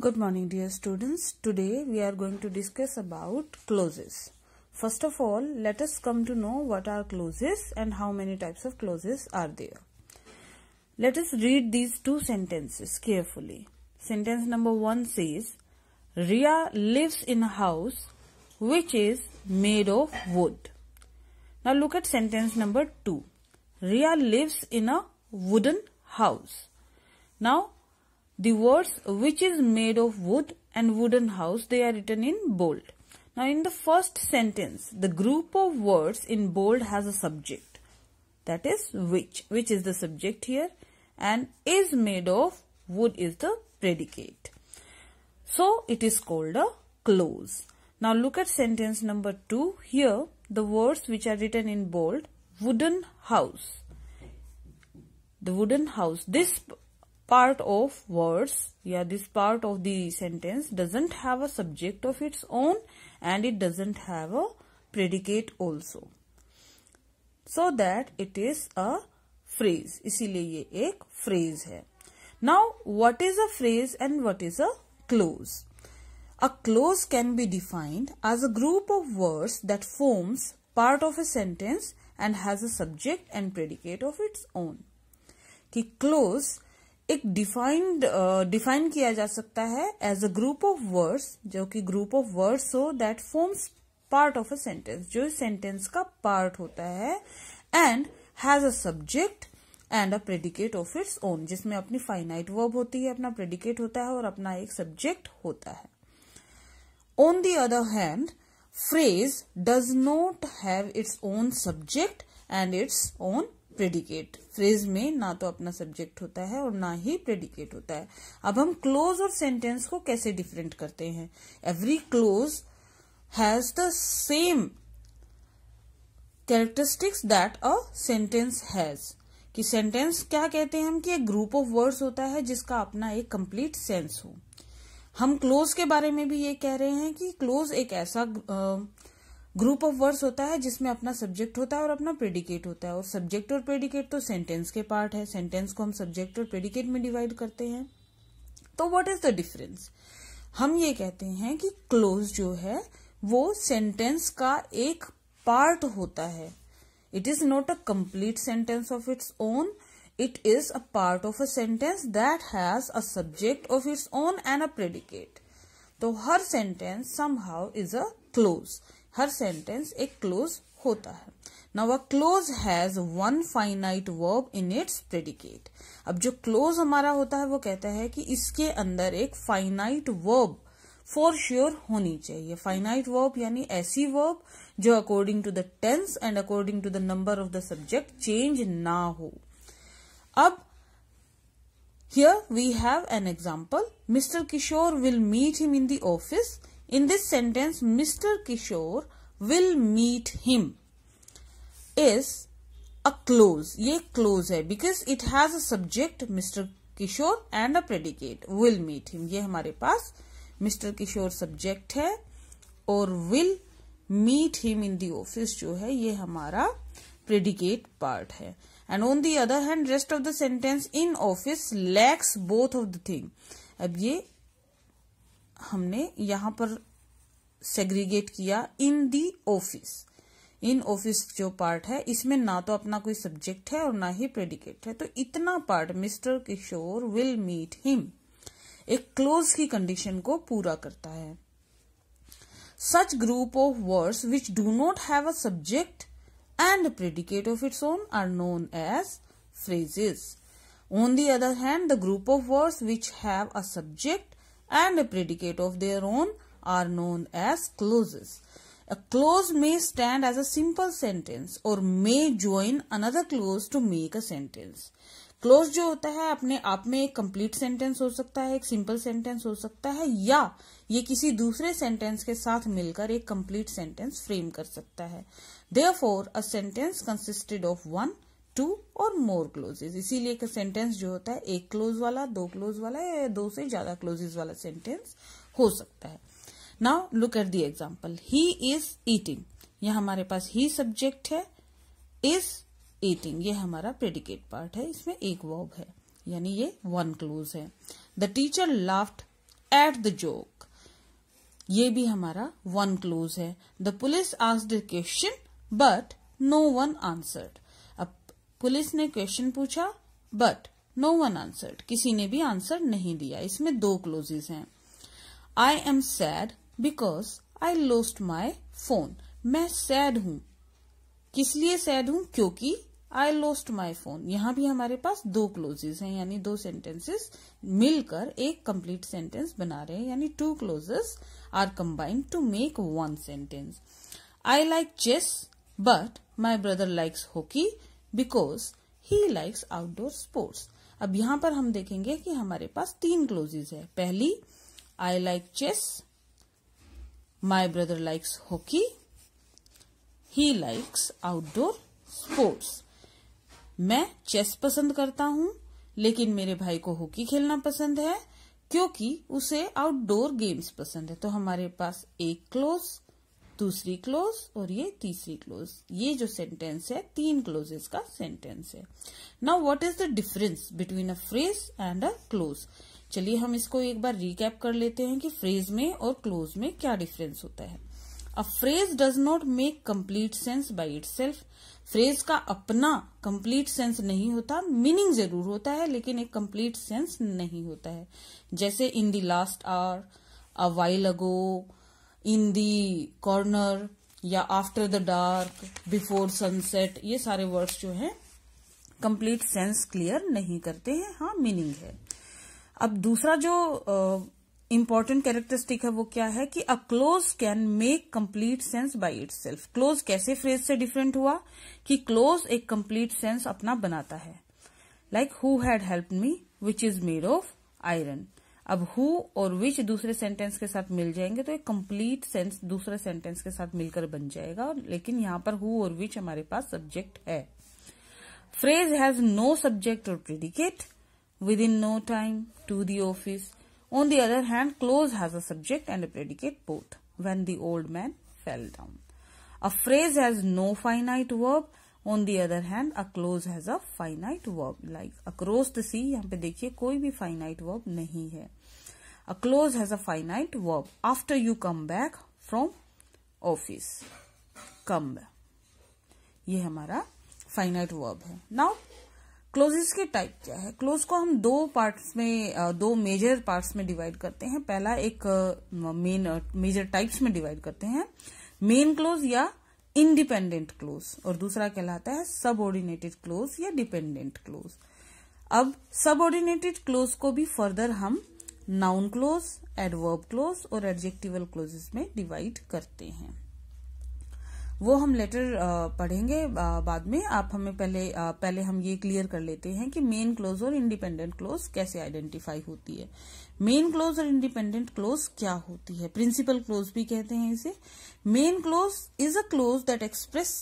Good morning dear students. Today we are going to discuss about clauses. First of all, let us come to know what are clauses and how many types of clauses are there. Let us read these two sentences carefully. Sentence number 1 says, Ria lives in a house which is made of wood. Now look at sentence number 2. Ria lives in a wooden house. Now the words which is made of wood and wooden house they are written in bold. Now in the first sentence the group of words in bold has a subject that is which which is the subject here and is made of wood is the predicate. So it is called a clause. Now look at sentence number 2. Here the words which are written in bold wooden house. The wooden house. This part of words yeah this part of the sentence doesn't have a subject of its own and it doesn't have a predicate also so that it is a phrase इसीलिए ये एक phrase है now what is a phrase and what is a clause a clause can be defined as a group of words that forms part of a sentence and has a subject and predicate of its own कि clause एक defined define uh, किया जा सकता है as a group of words जो कि group of words हो that forms part of a sentence जो सेंटेंस का पार्ट होता है and has a subject and a predicate of its own जिसमें अपनी फाइनाइट वर्ब होती है अपना प्रेडिकेट होता है और अपना एक सब्जेक्ट होता है on the other hand phrase does not have its own subject and its own predicate phrase में ना तो अपना सब्जेक्ट होता है और ना ही प्रेडिकेट होता है अब हम क्लोज और सेंटेंस को कैसे डिफरेंट करते हैं every clause has the same characteristics that a sentence has कि सेंटेंस क्या कहते हैं हम कि एक ग्रुप ऑफ वर्ड्स होता है जिसका अपना एक कंप्लीट सेंस हो हम क्लोज के बारे में भी ये कह रहे हैं कि क्लोज एक ऐसा uh, ग्रुप ऑफ वर्ड्स होता है जिसमें अपना सब्जेक्ट होता है और अपना प्रेडिकेट होता है और सब्जेक्ट और प्रेडिकेट तो सेंटेंस के पार्ट है सेंटेंस को हम सब्जेक्ट और प्रेडिकेट में डिवाइड करते हैं तो व्हाट इज द डिफरेंस हम ये कहते हैं कि क्लोज जो है वो सेंटेंस का एक पार्ट होता है it is not a complete sentence of its own it is a part of a sentence that has a of its own and a predicate तो हर sentence sentence somehow is a clause हर sentence एक clause होता है now a clause has one finite verb in its predicate अब जो close हमारा होता है वो कहता है कि इसके अंदर एक फाइनाइट वर्ब फॉर श्योर होनी चाहिए फाइनाइट वर्ब यानी ऐसी वर्ब जो according to the tense and according to the number of the subject change ना हो अब here we have an example mister Kishore will meet him in the office In this sentence, Mr. Kishore will meet him is a close. ye close hai because it has a subject Mr. Kishore and a predicate will meet him. ye hamare paas Mr. Kishore subject hai और will meet him in the office jo hai ye hamara predicate part hai And on the other hand, rest of the sentence in office lacks both of the thing. ab ye हमने यहां पर segregate किया in the office in office जो part है इसमें ना तो अपना कोई सब्जेक्ट है और ना ही प्रेडिकेट है तो इतना part mister Kishore will meet him एक क्लोज की कंडीशन को पूरा करता है such group of words which do not have a subject and predicate of its own are known as phrases on the other hand the group of words which have a subject and a predicate of their own are known as clauses. A clause may stand as a simple sentence or may join another clause to make a sentence. Clause जो होता है अपने आप में एक complete sentence हो सकता है एक सिंपल सेंटेंस हो सकता है या ये किसी दूसरे सेंटेंस के साथ मिलकर एक कंप्लीट सेंटेंस फ्रेम कर सकता है therefore a sentence consisted of one two और मोर क्लोजेज इसीलिए एक सेंटेंस जो होता है एक क्लोज वाला दो क्लोज वाला या दो से ज्यादा क्लोजेज वाला सेंटेंस हो सकता है now look at the example he is eating यह हमारे पास ही सब्जेक्ट है इज ईटिंग ये हमारा प्रेडिकेट पार्ट है इसमें एक वर्ब है यानी ये वन क्लोज है the teacher laughed at the joke ये भी हमारा वन क्लोज है the police asked question but no one answered police ने क्वेश्चन पूछा बट नो वन आंसर्ड किसी ने भी आंसर नहीं दिया इसमें दो क्लोजेज हैं I am sad because I lost my phone मैं सैड हूं किस लिए सैड हूं क्योंकि आई लोस्ट माई फोन यहां भी हमारे पास दो क्लोजेज हैं यानी दो सेंटेंसेस मिलकर एक कंप्लीट सेंटेंस बना रहे हैं यानी two clauses are combined to make one sentence I like chess but my brother likes hockey because he likes outdoor sports अब यहां पर हम देखेंगे कि हमारे पास तीन क्लोजेज है पहली I like chess my brother likes hockey he likes outdoor sports मैं चेस पसंद करता हूं लेकिन मेरे भाई को हॉकी खेलना पसंद है क्योंकि उसे आउटडोर गेम्स पसंद है तो हमारे पास एक क्लोज दूसरी क्लोज और ये तीसरी क्लोज ये जो सेंटेंस है तीन क्लोजेस का सेंटेंस है now what is the difference between a phrase and a clause चलिए हम इसको एक बार रिकैप कर लेते हैं कि फ्रेज में और क्लोज में क्या डिफरेंस होता है a phrase does not make complete sense by it phrase का अपना कंप्लीट सेंस नहीं होता मीनिंग जरूर होता है लेकिन एक कंप्लीट सेंस नहीं होता है जैसे in the last or a while ago in the corner या after the dark before sunset ये सारे वर्ड्स जो है कंप्लीट सेंस क्लियर नहीं करते हैं हाँ मीनिंग है अब दूसरा जो इम्पोर्टेंट uh, कैरेक्टरिस्टिक है वो क्या है कि a clause can make complete sense by itself clause कैसे फ्रेज से डिफरेंट हुआ कि क्लोज एक कंप्लीट सेंस अपना बनाता है like who had help me which is made of iron अब हु और विच दूसरे सेंटेंस के साथ मिल जाएंगे तो एक कंप्लीट सेंस दूसरे सेंटेंस के साथ मिलकर बन जाएगा और लेकिन यहां पर हु और विच हमारे पास सब्जेक्ट है फ्रेज हैज नो सब्जेक्ट और predicate within no time to the office on the other hand clause has a subject and a predicate both when the old man fell down a phrase has no finite verb on the other hand a clause has a finite verb like across the sea यहाँ पे देखिए कोई भी finite verb नहीं है a clause has a finite verb after you come back from office come ये हमारा finite verb है नाउ क्लोजेस के टाइप क्या है क्लोज को हम दो पार्ट्स में दो मेजर पार्ट्स में डिवाइड करते हैं पहला एक मेन मेजर टाइप्स में डिवाइड करते हैं मेन क्लोज या इंडिपेंडेंट क्लोज और दूसरा कहलाता है सबऑर्डिनेटेड क्लोज या डिपेंडेंट क्लोज अब सबऑर्डिनेटेड क्लोज को भी फर्दर हम नाउन क्लोज एडवर्ब क्लोज और एडजेक्टिवल क्लोजेस में डिवाइड करते हैं वो हम लेटर पढ़ेंगे बाद में आप हमें पहले पहले हम ये क्लियर कर लेते हैं कि मेन क्लोज और इंडिपेंडेंट क्लोज कैसे आइडेंटिफाई होती है मेन क्लोज और इंडिपेंडेंट क्लोज क्या होती है प्रिंसिपल क्लोज भी कहते हैं इसे main clause is a clause that express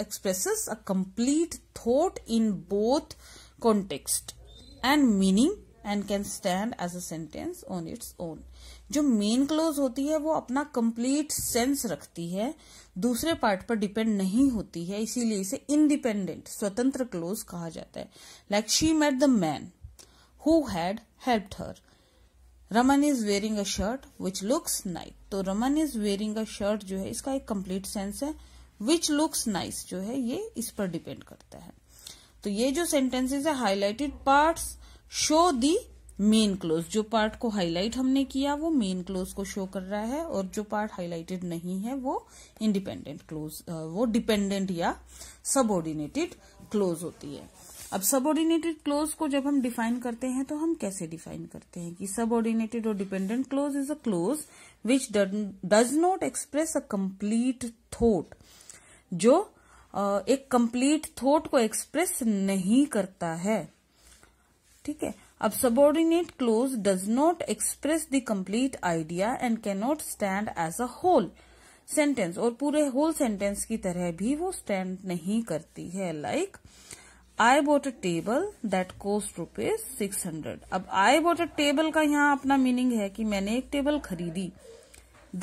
expresses a complete thought in both context and meaning and can stand as a sentence on its own जो main clause होती है वो अपना कंप्लीट सेंस रखती है दूसरे पार्ट पर डिपेंड नहीं होती है इसीलिए इसे इंडिपेंडेंट स्वतंत्र क्लोज कहा जाता है like she met the man who had help her Raman is wearing a shirt which looks nice तो Raman is wearing a shirt जो है इसका एक कंप्लीट सेंस है विच लुक्स नाइस जो है ये इस पर डिपेंड करता है तो ये जो सेंटेंसेस है highlighted parts show the main clause जो पार्ट को हाईलाइट हमने किया वो मेन क्लोज को शो कर रहा है और जो पार्ट हाईलाइटेड नहीं है वो इंडिपेंडेंट क्लोज वो डिपेंडेंट या सबोर्डिनेटेड क्लोज होती है अब सबोर्डिनेटेड क्लोज को जब हम डिफाइन करते हैं तो हम कैसे डिफाइन करते हैं कि सबोर्डिनेटेड और dependent clause is a clause which does not express a complete thought जो एक कंप्लीट थॉट को एक्सप्रेस नहीं करता है ठीक है अब subordinate clause does not express the complete idea and not stand as a whole sentence और पूरे होल सेंटेंस की तरह भी वो स्टैंड नहीं करती है like I bought a table that cost rupees six hundred अब आई बोट अ टेबल का यहाँ अपना मीनिंग है कि मैंने एक टेबल खरीदी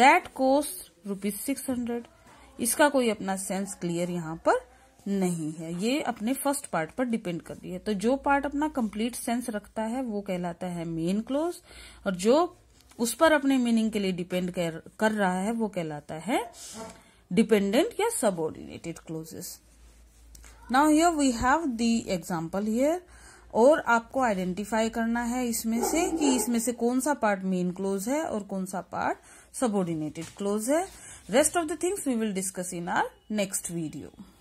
that cost rupees six hundred इसका कोई अपना सेंस क्लियर यहाँ पर नहीं है ये अपने फर्स्ट पार्ट पर डिपेंड कर रही है तो जो पार्ट अपना कंप्लीट सेंस रखता है वो कहलाता है मेन क्लोज और जो उस पर अपने मीनिंग के लिए डिपेंड कर, कर रहा है वो कहलाता है डिपेंडेंट या subordinated clauses now here we have the example here और आपको आइडेंटिफाई करना है इसमें से कि इसमें से कौन सा पार्ट मेन क्लोज है और कौन सा पार्ट सबोर्डिनेटेड क्लोज है rest of the things we will discuss in our next video